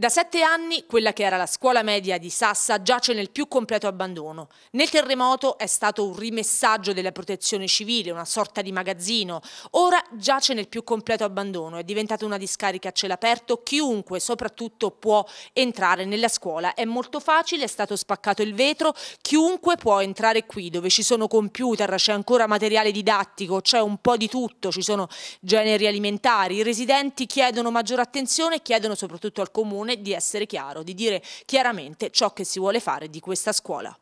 Da sette anni quella che era la scuola media di Sassa giace nel più completo abbandono. Nel terremoto è stato un rimessaggio della protezione civile, una sorta di magazzino. Ora giace nel più completo abbandono, è diventata una discarica a cielo aperto, chiunque soprattutto può entrare nella scuola. È molto facile, è stato spaccato il vetro, chiunque può entrare qui dove ci sono computer, c'è ancora materiale didattico, c'è un po' di tutto, ci sono generi alimentari. I residenti chiedono maggiore attenzione, chiedono soprattutto al comune decisione di essere chiaro, di dire chiaramente ciò che si vuole fare di questa scuola.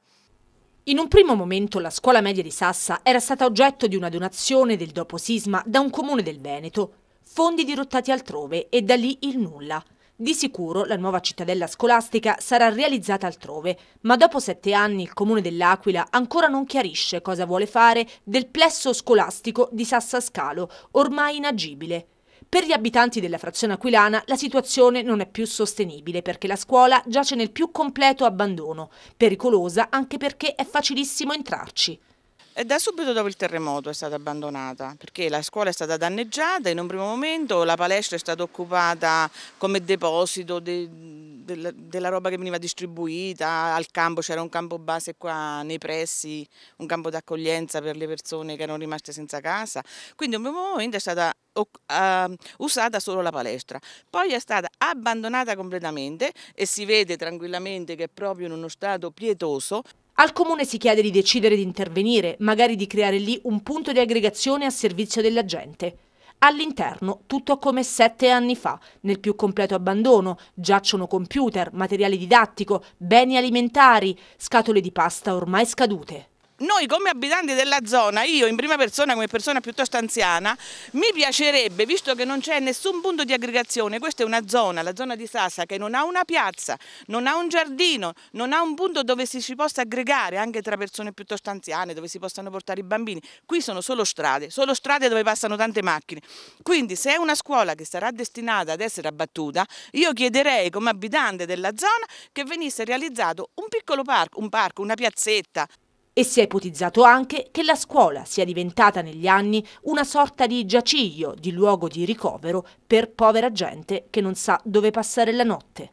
In un primo momento la scuola media di Sassa era stata oggetto di una donazione del dopo sisma da un comune del Veneto, fondi dirottati altrove e da lì il nulla. Di sicuro la nuova cittadella scolastica sarà realizzata altrove, ma dopo sette anni il comune dell'Aquila ancora non chiarisce cosa vuole fare del plesso scolastico di Sassa Scalo, ormai inagibile. Per gli abitanti della frazione aquilana la situazione non è più sostenibile perché la scuola giace nel più completo abbandono, pericolosa anche perché è facilissimo entrarci. Da subito dopo il terremoto è stata abbandonata perché la scuola è stata danneggiata in un primo momento, la palestra è stata occupata come deposito de, de, della roba che veniva distribuita, al campo c'era un campo base qua nei pressi, un campo d'accoglienza per le persone che erano rimaste senza casa, quindi in un primo momento è stata uh, usata solo la palestra. Poi è stata abbandonata completamente e si vede tranquillamente che è proprio in uno stato pietoso. Al comune si chiede di decidere di intervenire, magari di creare lì un punto di aggregazione a servizio della gente. All'interno tutto come sette anni fa, nel più completo abbandono, giacciono computer, materiale didattico, beni alimentari, scatole di pasta ormai scadute noi come abitanti della zona, io in prima persona come persona piuttosto anziana, mi piacerebbe, visto che non c'è nessun punto di aggregazione, questa è una zona, la zona di Sassa, che non ha una piazza, non ha un giardino, non ha un punto dove si ci possa aggregare anche tra persone piuttosto anziane, dove si possano portare i bambini. Qui sono solo strade, solo strade dove passano tante macchine. Quindi se è una scuola che sarà destinata ad essere abbattuta, io chiederei come abitante della zona che venisse realizzato un piccolo parco, un parco, una piazzetta e si è ipotizzato anche che la scuola sia diventata negli anni una sorta di giaciglio, di luogo di ricovero per povera gente che non sa dove passare la notte.